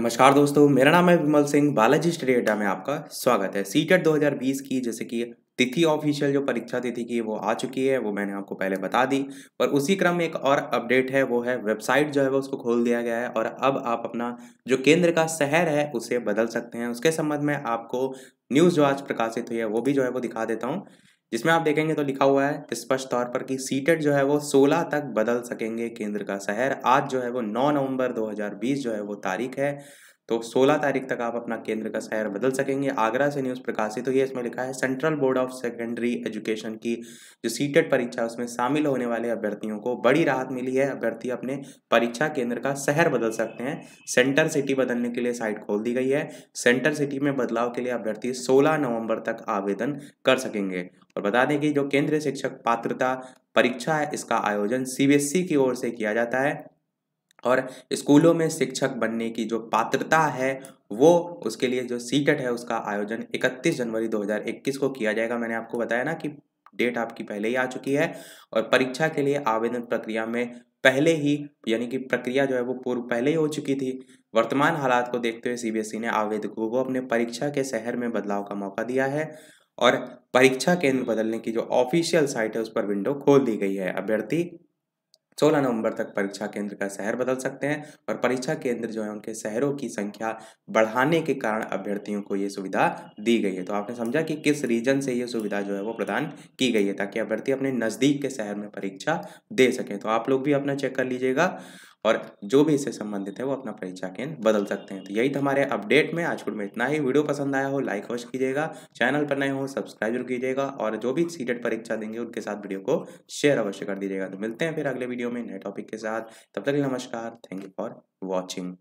नमस्कार दोस्तों मेरा नाम है विमल सिंह बालाजी स्टडी अड्डा में आपका स्वागत है e सी 2020 की जैसे कि तिथि ऑफिशियल जो परीक्षा तिथि की वो आ चुकी है वो मैंने आपको पहले बता दी और उसी क्रम में एक और अपडेट है वो है वेबसाइट जो है वो उसको खोल दिया गया है और अब आप अपना जो केंद्र का शहर है उसे बदल सकते हैं उसके संबंध में आपको न्यूज़ जो आज प्रकाशित हुई है वो भी जो है वो दिखा देता हूँ जिसमें आप देखेंगे तो लिखा हुआ है स्पष्ट तौर पर कि सीटेड जो है वो 16 तक बदल सकेंगे केंद्र का शहर आज जो है वो 9 नवंबर 2020 जो है वो तारीख है तो 16 तारीख तक आप अपना केंद्र का शहर बदल सकेंगे आगरा से न्यूज़ प्रकाशित तो हुई इसमें लिखा है Central Board of Secondary Education की जो सीटेड परीक्षा उसमें शामिल होने वाले अभ्यर्थियों को बड़ी राहत मिली है अभ्यर्थी अपने परीक्षा केंद्र का शहर बदल सकते हैं सेंटर सिटी बदलने के लिए साइट खोल दी गई है सेंटर सिटी में बदलाव के लिए अभ्यर्थी सोलह नवम्बर तक आवेदन कर सकेंगे और बता दें कि जो केंद्रीय शिक्षक पात्रता परीक्षा है इसका आयोजन सीबीएसई की ओर से किया जाता है और स्कूलों में शिक्षक बनने की जो पात्रता है वो उसके लिए जो सीटेट e है उसका आयोजन 31 जनवरी 2021 को किया जाएगा मैंने आपको बताया ना कि डेट आपकी पहले ही आ चुकी है और परीक्षा के लिए आवेदन प्रक्रिया में पहले ही यानी कि प्रक्रिया जो है वो पूर्व पहले ही हो चुकी थी वर्तमान हालात को देखते हुए सीबीएसई e ने आवेदकों को अपने परीक्षा के शहर में बदलाव का मौका दिया है और परीक्षा केंद्र बदलने की जो ऑफिशियल साइट है उस पर विंडो खोल दी गई है अभ्यर्थी सोलह नवंबर तक परीक्षा केंद्र का शहर बदल सकते हैं और परीक्षा केंद्र जो है उनके शहरों की संख्या बढ़ाने के कारण अभ्यर्थियों को ये सुविधा दी गई है तो आपने समझा कि किस रीजन से ये सुविधा जो है वो प्रदान की गई है ताकि अभ्यर्थी अपने नज़दीक के शहर में परीक्षा दे सकें तो आप लोग भी अपना चेक कर लीजिएगा और जो भी इससे संबंधित है वो अपना परीक्षा केंद्र बदल सकते हैं तो यही था हमारे अपडेट में आज में इतना ही वीडियो पसंद आया हो लाइक अवश्य कीजिएगा चैनल पर नए हो सब्सक्राइब जरूर कीजिएगा और जो भी सीटेट परीक्षा देंगे उनके साथ वीडियो को शेयर अवश्य कर दीजिएगा तो मिलते हैं फिर अगले वीडियो में नए टॉपिक के साथ तब तक नमस्कार थैंक यू फॉर वॉचिंग